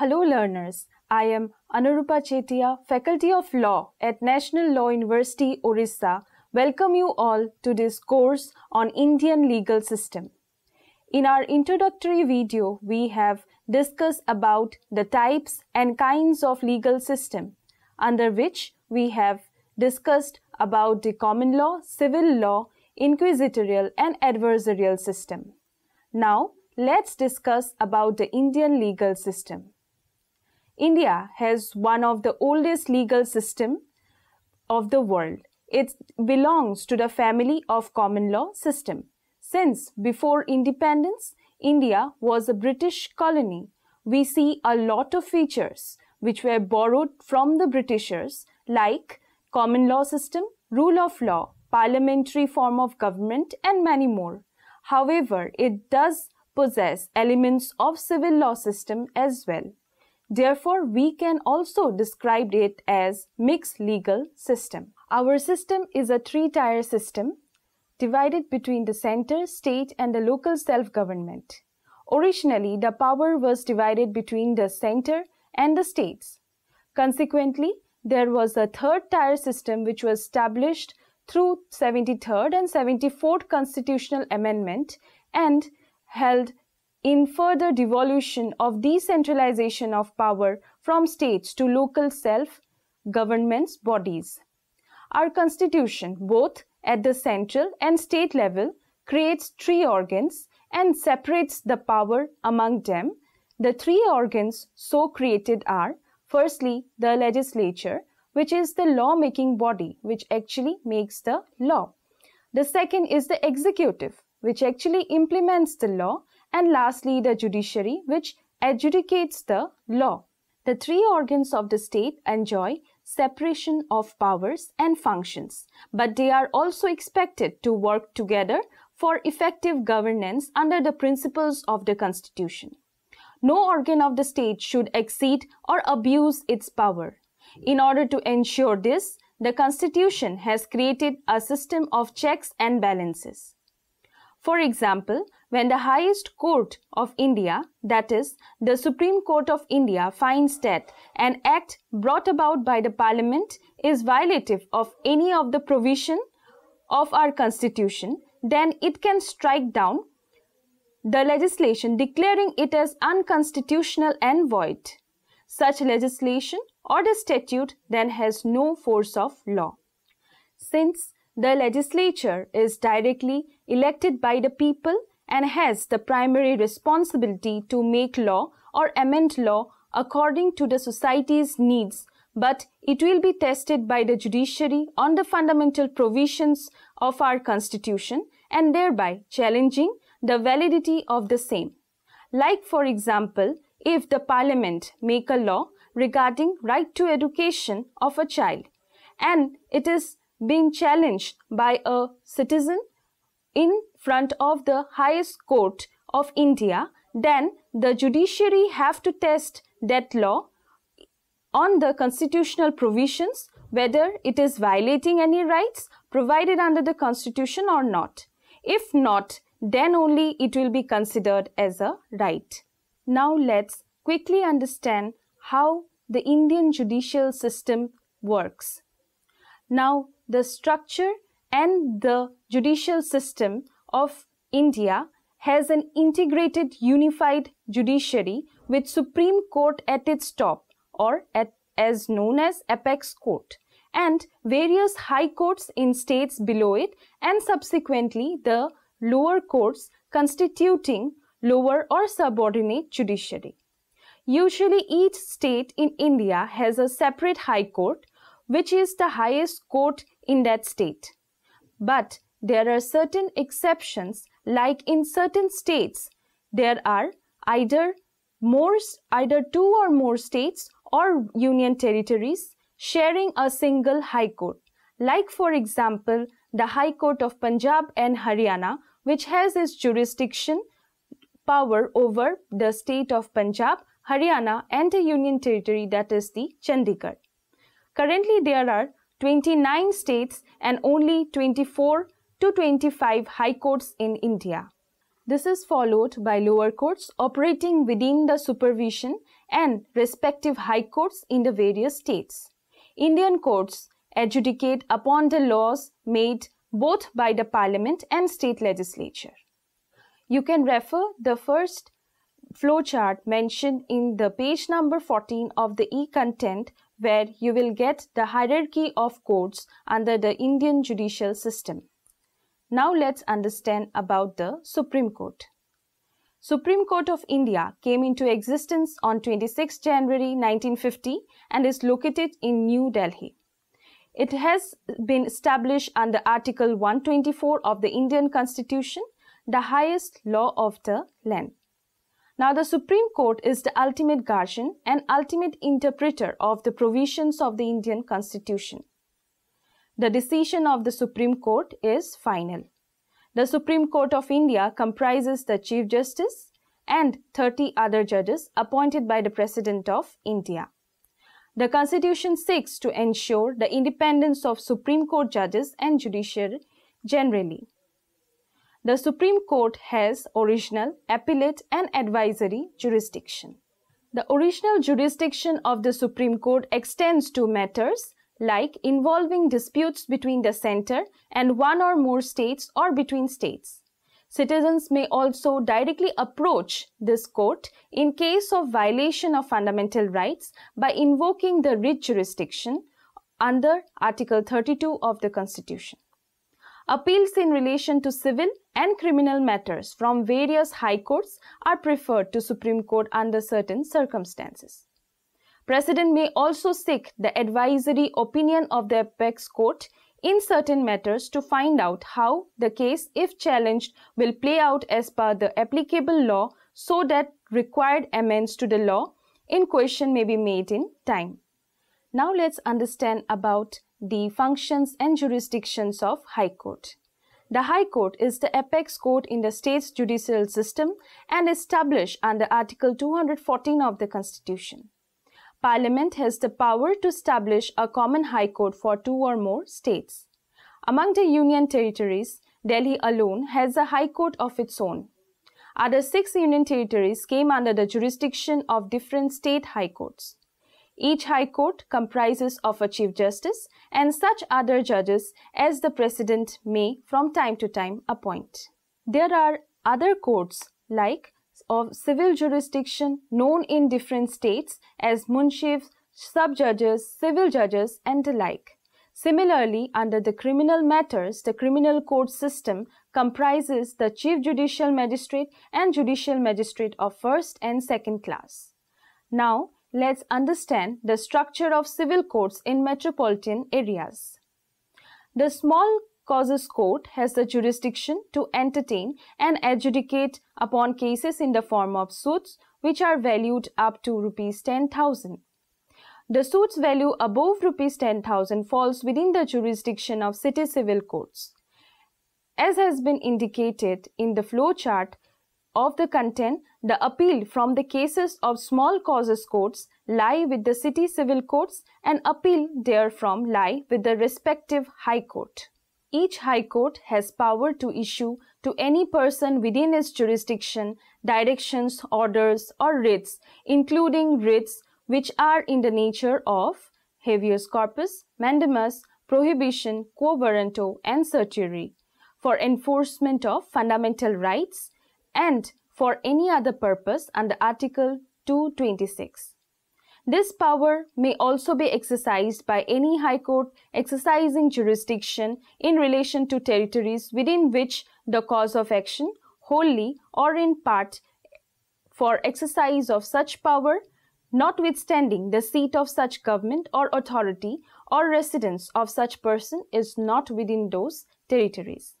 Hello learners, I am Anurupa Chetia, Faculty of Law at National Law University, Orissa. Welcome you all to this course on Indian legal system. In our introductory video, we have discussed about the types and kinds of legal system, under which we have discussed about the common law, civil law, inquisitorial and adversarial system. Now, let's discuss about the Indian legal system. India has one of the oldest legal system of the world. It belongs to the family of common law system. Since before independence, India was a British colony. We see a lot of features which were borrowed from the Britishers like common law system, rule of law, parliamentary form of government and many more. However, it does possess elements of civil law system as well. Therefore, we can also describe it as mixed legal system. Our system is a three-tier system divided between the center, state and the local self-government. Originally, the power was divided between the center and the states. Consequently, there was a third tier system which was established through 73rd and 74th constitutional amendment and held in further devolution of decentralization of power from states to local self governments bodies. Our constitution, both at the central and state level, creates three organs and separates the power among them. The three organs so created are firstly, the legislature, which is the law-making body, which actually makes the law. The second is the executive, which actually implements the law and lastly the judiciary, which adjudicates the law. The three organs of the state enjoy separation of powers and functions, but they are also expected to work together for effective governance under the principles of the Constitution. No organ of the state should exceed or abuse its power. In order to ensure this, the Constitution has created a system of checks and balances. For example, when the highest court of India, that is, the Supreme Court of India, finds that an act brought about by the Parliament is violative of any of the provision of our Constitution, then it can strike down the legislation declaring it as unconstitutional and void. Such legislation or the statute then has no force of law. Since the legislature is directly elected by the people and has the primary responsibility to make law or amend law according to the society's needs, but it will be tested by the judiciary on the fundamental provisions of our constitution and thereby challenging the validity of the same. Like, for example, if the parliament make a law regarding right to education of a child and it is being challenged by a citizen in front of the highest court of India, then the judiciary have to test that law on the constitutional provisions whether it is violating any rights provided under the constitution or not. If not, then only it will be considered as a right. Now let's quickly understand how the Indian judicial system works. Now the structure and the judicial system of India has an integrated unified judiciary with Supreme Court at its top or at, as known as apex court and various high courts in states below it and subsequently the lower courts constituting lower or subordinate judiciary. Usually each state in India has a separate high court which is the highest court in that state. But there are certain exceptions, like in certain states, there are either more, either two or more states or union territories sharing a single High Court. Like for example, the High Court of Punjab and Haryana, which has its jurisdiction power over the state of Punjab, Haryana and a union territory that is the Chandigarh. Currently, there are 29 states and only 24 to 25 high courts in India. This is followed by lower courts operating within the supervision and respective high courts in the various states. Indian courts adjudicate upon the laws made both by the parliament and state legislature. You can refer the first flowchart mentioned in the page number 14 of the e-content where you will get the hierarchy of courts under the Indian judicial system. Now let's understand about the Supreme Court. Supreme Court of India came into existence on 26 January 1950 and is located in New Delhi. It has been established under Article 124 of the Indian Constitution, the highest law of the land. Now, the Supreme Court is the ultimate guardian and ultimate interpreter of the provisions of the Indian Constitution. The decision of the Supreme Court is final. The Supreme Court of India comprises the Chief Justice and 30 other judges appointed by the President of India. The Constitution seeks to ensure the independence of Supreme Court judges and judiciary generally the Supreme Court has original, appellate, and advisory jurisdiction. The original jurisdiction of the Supreme Court extends to matters like involving disputes between the center and one or more states or between states. Citizens may also directly approach this court in case of violation of fundamental rights by invoking the writ jurisdiction under Article 32 of the Constitution. Appeals in relation to civil and criminal matters from various high courts are preferred to Supreme Court under certain circumstances. President may also seek the advisory opinion of the apex court in certain matters to find out how the case, if challenged, will play out as per the applicable law so that required amends to the law in question may be made in time. Now let's understand about the functions and jurisdictions of High Court. The High Court is the apex court in the state's judicial system and established under Article 214 of the Constitution. Parliament has the power to establish a common High Court for two or more states. Among the Union territories, Delhi alone has a High Court of its own. Other six Union territories came under the jurisdiction of different state High Courts. Each High Court comprises of a Chief Justice and such other judges as the President may from time to time appoint. There are other courts like of civil jurisdiction known in different states as Munshifs, sub-judges, civil judges and the like. Similarly, under the criminal matters, the criminal court system comprises the chief judicial magistrate and judicial magistrate of first and second class. Now, let's understand the structure of civil courts in metropolitan areas. The small causes court has the jurisdiction to entertain and adjudicate upon cases in the form of suits which are valued up to rupees 10,000. The suit's value above rupees 10,000 falls within the jurisdiction of city civil courts. As has been indicated in the flow chart, of the content, the appeal from the cases of small causes courts lie with the city civil courts and appeal therefrom lie with the respective high court. Each high court has power to issue to any person within its jurisdiction directions, orders or writs including writs which are in the nature of habeas corpus, mandamus, prohibition, quo warranto and certiorari for enforcement of fundamental rights and for any other purpose under Article 226. This power may also be exercised by any High Court exercising jurisdiction in relation to territories within which the cause of action, wholly or in part, for exercise of such power, notwithstanding the seat of such government or authority or residence of such person is not within those territories.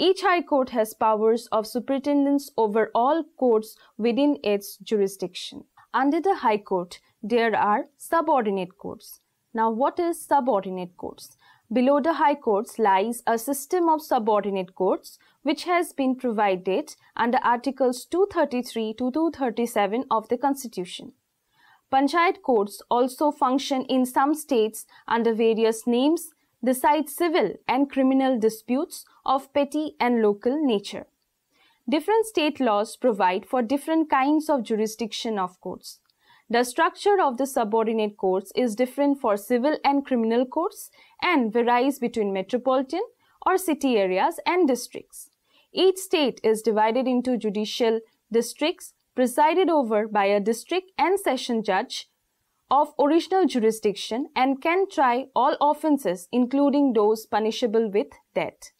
Each High Court has powers of superintendence over all courts within its jurisdiction. Under the High Court, there are subordinate courts. Now, what is subordinate courts? Below the High Courts lies a system of subordinate courts which has been provided under Articles 233 to 237 of the Constitution. Panchayat courts also function in some states under various names decide civil and criminal disputes of petty and local nature. Different state laws provide for different kinds of jurisdiction of courts. The structure of the subordinate courts is different for civil and criminal courts and varies between metropolitan or city areas and districts. Each state is divided into judicial districts presided over by a district and session judge of original jurisdiction and can try all offences including those punishable with death.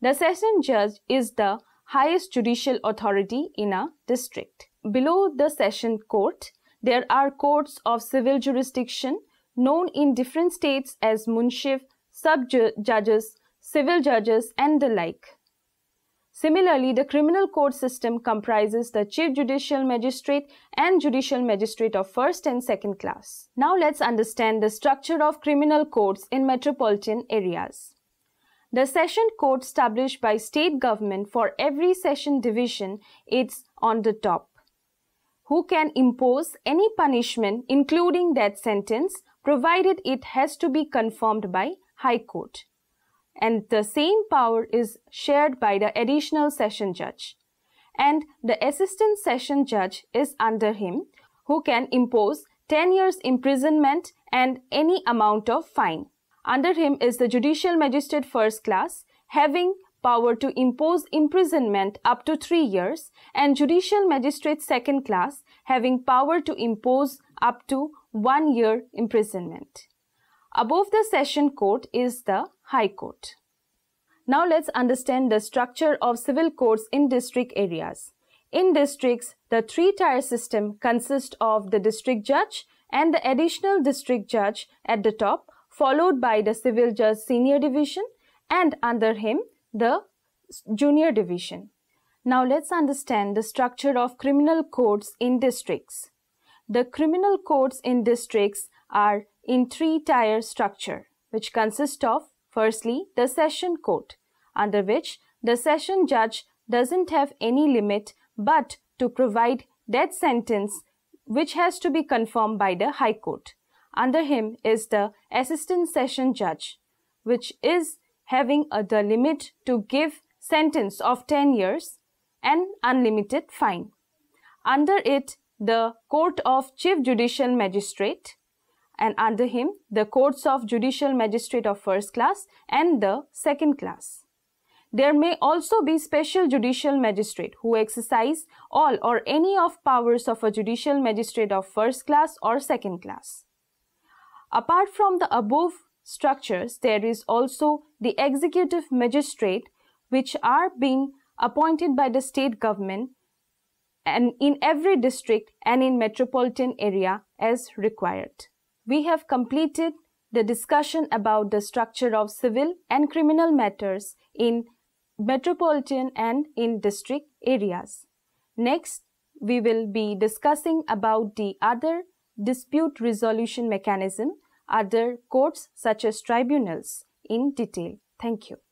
The session judge is the highest judicial authority in a district. Below the session court, there are courts of civil jurisdiction known in different states as munshiv, sub-judges, civil judges and the like. Similarly, the criminal court system comprises the chief judicial magistrate and judicial magistrate of first and second class. Now let's understand the structure of criminal courts in metropolitan areas. The session court established by state government for every session division is on the top. Who can impose any punishment including death sentence provided it has to be confirmed by High Court and the same power is shared by the additional session judge. And the assistant session judge is under him who can impose 10 years imprisonment and any amount of fine. Under him is the judicial magistrate first class having power to impose imprisonment up to 3 years and judicial magistrate second class having power to impose up to 1 year imprisonment. Above the session court is the High Court. Now let's understand the structure of civil courts in district areas. In districts, the three-tier system consists of the district judge and the additional district judge at the top, followed by the civil judge senior division and under him the junior division. Now let's understand the structure of criminal courts in districts. The criminal courts in districts are in three-tier structure, which consists of Firstly, the session court, under which the session judge doesn't have any limit but to provide death sentence which has to be confirmed by the High Court. Under him is the Assistant Session Judge, which is having a, the limit to give sentence of 10 years and unlimited fine. Under it, the Court of Chief Judicial Magistrate, and under him the courts of judicial magistrate of first class and the second class. There may also be special judicial magistrate who exercise all or any of powers of a judicial magistrate of first class or second class. Apart from the above structures, there is also the executive magistrate which are being appointed by the state government and in every district and in metropolitan area as required we have completed the discussion about the structure of civil and criminal matters in metropolitan and in district areas. Next, we will be discussing about the other dispute resolution mechanism, other courts such as tribunals in detail. Thank you.